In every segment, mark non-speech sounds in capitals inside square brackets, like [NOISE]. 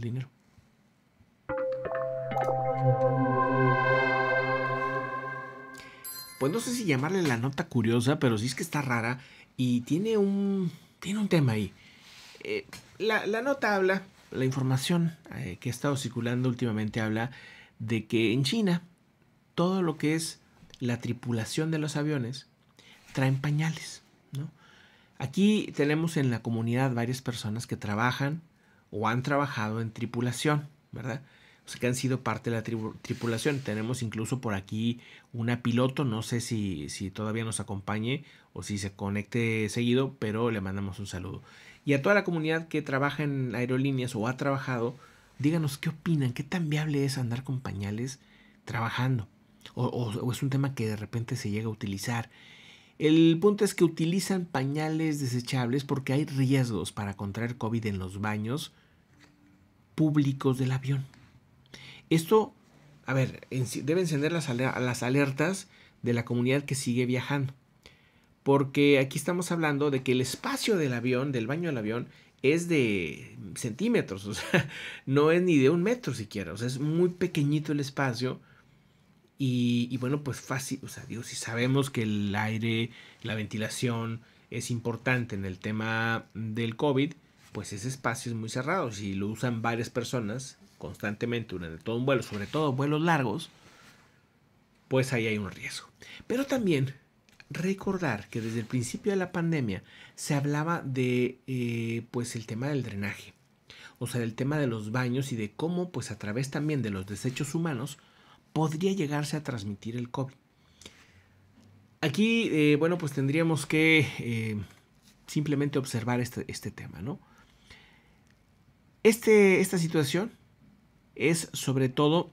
dinero. Pues no sé si llamarle la nota curiosa, pero sí es que está rara y tiene un, tiene un tema ahí. Eh, la, nota habla, la información eh, que ha estado circulando últimamente habla de que en China todo lo que es la tripulación de los aviones traen pañales. Aquí tenemos en la comunidad varias personas que trabajan o han trabajado en tripulación, ¿verdad? O sea, que han sido parte de la tripulación. Tenemos incluso por aquí una piloto, no sé si, todavía nos acompañe o si se conecte seguido, pero le mandamos un saludo. Y a toda la comunidad que trabaja en aerolíneas o ha trabajado, díganos qué opinan, qué tan viable es andar con pañales trabajando. O, o, es un tema que de repente se llega a utilizar. El punto es que utilizan pañales desechables porque hay riesgos para contraer COVID en los baños públicos del avión. Esto, a ver, debe encender las, las alertas de la comunidad que sigue viajando. Porque aquí estamos hablando de que el espacio del avión, del baño del avión, es de centímetros, [LAUGHS] o sea, no es ni de un metro siquiera, o sea, es muy pequeñito el espacio. Y, y, bueno, pues fácil, o sea, digo, si sabemos que el aire, la ventilación es importante en el tema del COVID, pues ese espacio es muy cerrado. Si lo usan varias personas constantemente durante todo un vuelo, sobre todo vuelos largos, pues ahí hay un riesgo. Pero también recordar que desde el principio de la pandemia se hablaba de eh, pues el tema del drenaje, o sea, del tema de los baños y de cómo pues a través también de los desechos humanos podría llegarse a transmitir el COVID. Aquí, eh, bueno, pues tendríamos que eh, simplemente observar este, este tema, ¿no? Este, esta situación es sobre todo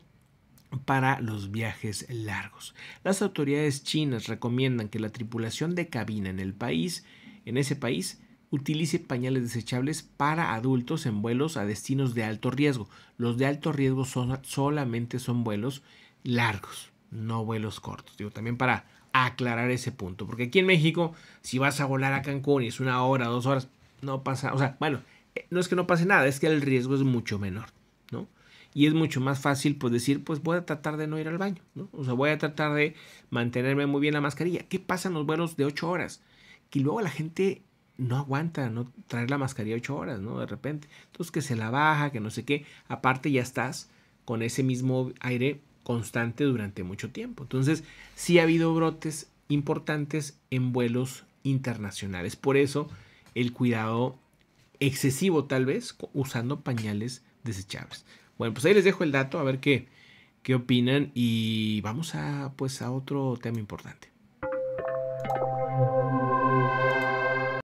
para los viajes largos. Las autoridades chinas recomiendan que la tripulación de cabina en el país, en ese país, utilice pañales desechables para adultos en vuelos a destinos de alto riesgo. Los de alto riesgo solamente son vuelos largos, no vuelos cortos. Digo, también para aclarar ese punto, porque aquí en México, si vas a volar a Cancún y es una hora, dos horas, no pasa, o sea, bueno, no es que no pase nada, es que el riesgo es mucho menor, ¿no? Y es mucho más fácil pues decir, pues voy a tratar de no ir al baño, ¿no? O sea, voy a tratar de mantenerme muy bien la mascarilla. ¿Qué pasa en los vuelos de 8 horas? Que luego la gente no aguanta no traer la mascarilla 8 horas, ¿no? De repente. Entonces que se la baja, que no sé qué. Aparte ya estás con ese mismo aire constante durante mucho tiempo. Entonces, sí ha habido brotes importantes en vuelos internacionales. Por eso el cuidado excesivo tal vez usando pañales desechables. Bueno, pues ahí les dejo el dato a ver qué, qué opinan y vamos a pues a otro tema importante.